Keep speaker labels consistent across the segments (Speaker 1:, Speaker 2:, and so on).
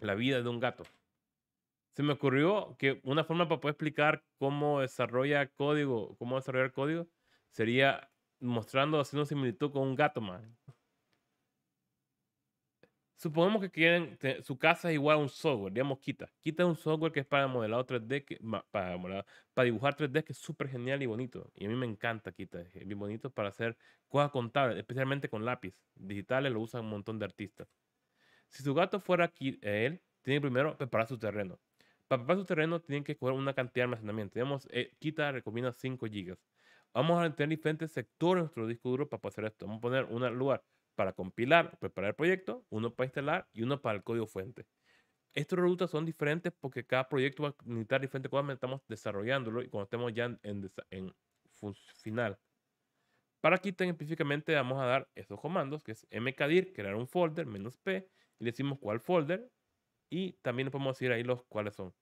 Speaker 1: la vida de un gato. Se me ocurrió que una forma para poder explicar cómo desarrolla código, cómo desarrollar código, sería mostrando, haciendo similitud con un gato, man. Supongamos que quieren, su casa es igual a un software, digamos Quita. Quita es un software que es para modelado 3D, que, para, dibujar 3D, que es súper genial y bonito. Y a mí me encanta Quita, es bien bonito para hacer cosas contables, especialmente con lápiz. Digitales lo usan un montón de artistas. Si su gato fuera aquí, eh, él, tiene primero preparar su terreno. Para preparar su terreno, tienen que coger una cantidad de almacenamiento. Digamos, eh, Kita recomienda 5 GB. Vamos a tener diferentes sectores en nuestro disco duro para hacer esto. Vamos a poner un lugar para compilar, preparar el proyecto, uno para instalar y uno para el código fuente. Estos rutas son diferentes porque cada proyecto va a necesitar diferentes cosas estamos desarrollándolo y cuando estemos ya en, final. Para quitar específicamente vamos a dar estos comandos, que es mkdir, crear un folder, menos p, y le decimos cuál folder y también podemos decir ahí los cuáles son.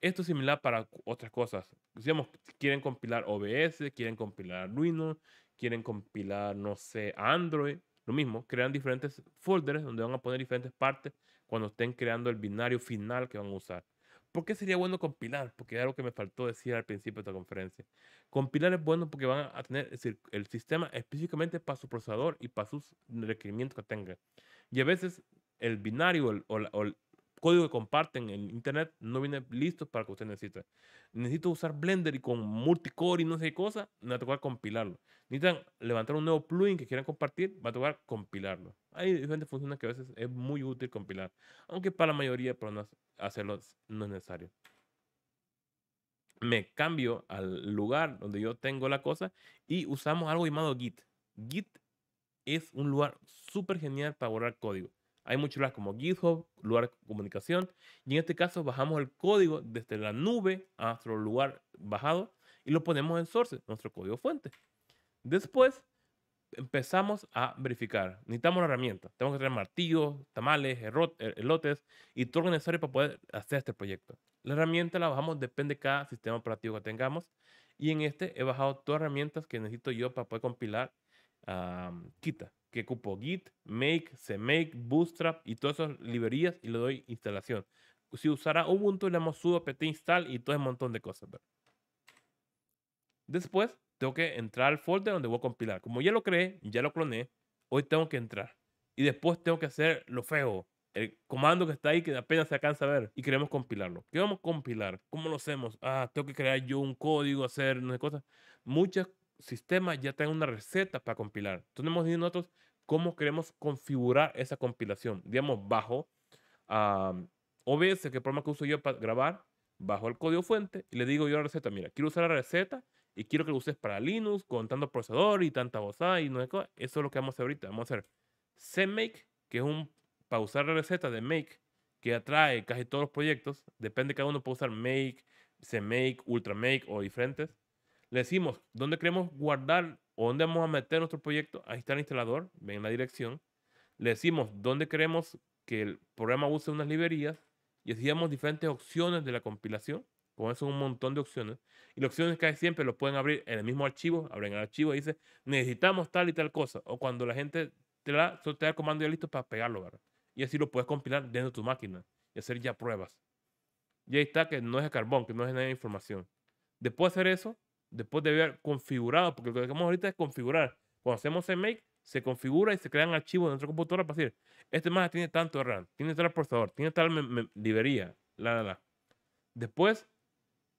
Speaker 1: Esto es similar para otras cosas. Digamos, quieren compilar OBS, quieren compilar Arduino, quieren compilar, no sé, Android. Lo mismo, crean diferentes folders donde van a poner diferentes partes cuando estén creando el binario final que van a usar. ¿Por qué sería bueno compilar? Porque es algo que me faltó decir al principio de esta conferencia. Compilar es bueno porque van a tener el sistema específicamente para su procesador y para sus requerimientos que tenga. Y a veces el binario o, el código que comparten en internet no viene listo para que usted necesite. Necesito usar Blender y con multicore y no sé qué cosa, me va a tocar compilarlo. Necesitan levantar un nuevo plugin que quieran compartir, va a tocar compilarlo. Hay diferentes funciones que a veces es muy útil compilar, aunque para la mayoría para hacerlo no es necesario me cambio al lugar donde yo tengo la cosa y usamos algo llamado Git. Git es un lugar súper genial para borrar código. Hay muchos lugares como GitHub, lugar de comunicación, y en este caso bajamos el código desde la nube a nuestro lugar bajado y lo ponemos en source, nuestro código fuente. Después empezamos a verificar. Necesitamos la herramienta. Tenemos que tener martillos, tamales, eh, elotes y todo lo necesario para poder hacer este proyecto. La herramienta la bajamos, depende de cada sistema operativo que tengamos. Y en este he bajado todas las herramientas que necesito yo para poder compilar quita Kita que cupo Git, Make, CMake, Bootstrap y todas esas librerías y le doy instalación. Si usara Ubuntu, le damos sudo apt install y todo ese montón de cosas. Después, tengo que entrar al folder donde voy a compilar. Como ya lo creé, ya lo cloné, hoy tengo que entrar. Y después tengo que hacer lo feo, el comando que está ahí que apenas se alcanza a ver y queremos compilarlo. ¿Qué vamos a compilar? ¿Cómo lo hacemos? Ah, tengo que crear yo un código, hacer unas cosas. Muchas sistema ya tenga una receta para compilar. Entonces hemos dicho nosotros cómo queremos configurar esa compilación. Digamos, bajo OBS, que es el programa que uso yo para grabar, bajo el código fuente y le digo yo la receta. Mira, quiero usar la receta y quiero que lo uses para Linux con tanto procesador y tanta gozada y no Eso es lo que vamos a hacer ahorita. Vamos a hacer CMake, que es un para usar la receta de Make, que atrae casi todos los proyectos. Depende, cada uno puede usar Make, CMake, Ultramake o diferentes le decimos dónde queremos guardar o dónde vamos a meter nuestro proyecto. Ahí está el instalador, ven la dirección. Le decimos dónde queremos que el programa use unas librerías y decíamos diferentes opciones de la compilación. Como eso un montón de opciones. Y las opciones que hay siempre lo pueden abrir en el mismo archivo. Abren el archivo y dice necesitamos tal y tal cosa. O cuando la gente te da, te el comando ya listo para pegarlo, Y así lo puedes compilar dentro de tu máquina y hacer ya pruebas. Y ahí está que no es carbón, que no es nada de información. Después de hacer eso, después de haber configurado, porque lo que hacemos ahorita es configurar. Cuando hacemos make se configura y se crean archivos en nuestra computadora para decir, este más tiene tanto RAM, tiene tal procesador, tiene tal librería, la, la, la. Después,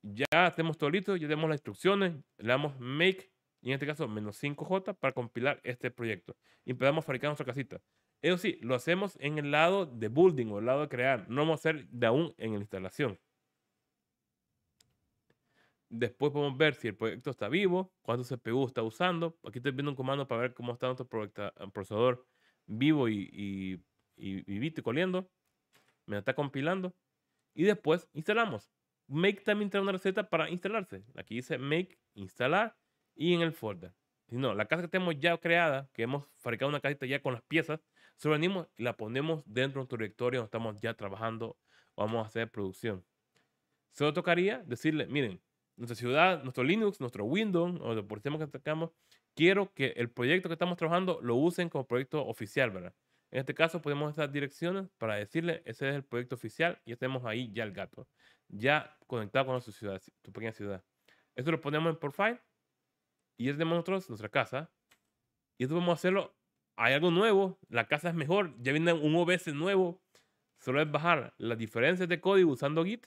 Speaker 1: ya tenemos todo listo, ya tenemos las instrucciones, le damos make, y en este caso, menos 5J, para compilar este proyecto. Y empezamos a fabricar nuestra casita. Eso sí, lo hacemos en el lado de building o el lado de crear. No vamos a hacer de aún en la instalación. Después podemos ver si el proyecto está vivo, cuánto CPU está usando. Aquí estoy viendo un comando para ver cómo está nuestro eh, procesador vivo y, y, y, coliendo. Me está compilando. Y después instalamos. Make también trae una receta para instalarse. Aquí dice make, instalar y en el folder. Si no, la casa que tenemos ya creada, que hemos fabricado una casita ya con las piezas, se venimos y la ponemos dentro de nuestro directorio donde estamos ya trabajando. Vamos a hacer producción. Solo tocaría decirle, miren, nuestra ciudad, nuestro Linux, nuestro Windows, o por sistema que atacamos, quiero que el proyecto que estamos trabajando lo usen como proyecto oficial, ¿verdad? En este caso podemos estas direcciones para decirle, ese es el proyecto oficial y tenemos ahí ya el gato, ya conectado con su ciudad, tu pequeña ciudad. Esto lo ponemos en profile y ya tenemos nosotros nuestra casa. Y esto podemos hacerlo, hay algo nuevo, la casa es mejor, ya viene un OBS nuevo, solo es bajar las diferencias de código usando Git,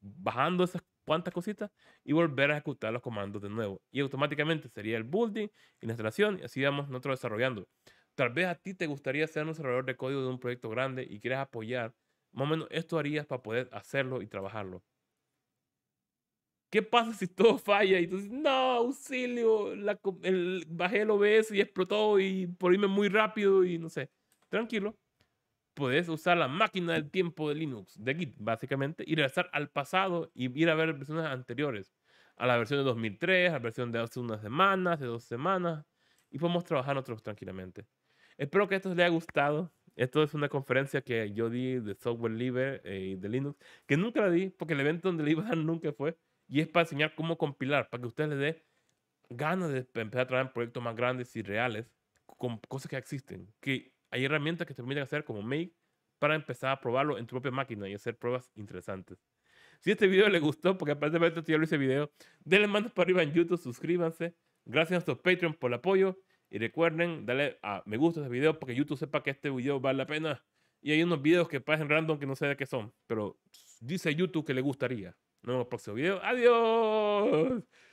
Speaker 1: bajando esas cuantas cositas y volver a ejecutar los comandos de nuevo. Y automáticamente sería el building y la instalación y así vamos nosotros desarrollando. Tal vez a ti te gustaría ser un desarrollador de código de un proyecto grande y quieres apoyar. Más o menos esto harías para poder hacerlo y trabajarlo. ¿Qué pasa si todo falla? Y tú dices, no, auxilio, el, bajé el OBS y explotó y por irme muy rápido y no sé. Tranquilo, puedes usar la máquina del tiempo de Linux, de Git, básicamente, y regresar al pasado y ir a ver versiones anteriores, a la versión de 2003, a la versión de hace unas semanas, de dos semanas, y podemos trabajar nosotros tranquilamente. Espero que esto les haya gustado. Esto es una conferencia que yo di de software libre eh, y de Linux, que nunca la di, porque el evento donde la iba a dar nunca fue, y es para enseñar cómo compilar, para que ustedes le dé ganas de empezar a trabajar en proyectos más grandes y reales, con cosas que existen, que hay herramientas que te permiten hacer como Make para empezar a probarlo en tu propia máquina y hacer pruebas interesantes. Si este video les gustó, porque aparentemente yo lo hice video, denle manos para arriba en YouTube, suscríbanse. Gracias a nuestros Patreon por el apoyo. Y recuerden darle a me gusta a este video porque YouTube sepa que este video vale la pena. Y hay unos videos que pasan random que no sé de qué son, pero dice YouTube que le gustaría. Nos vemos en el próximo video. ¡Adiós!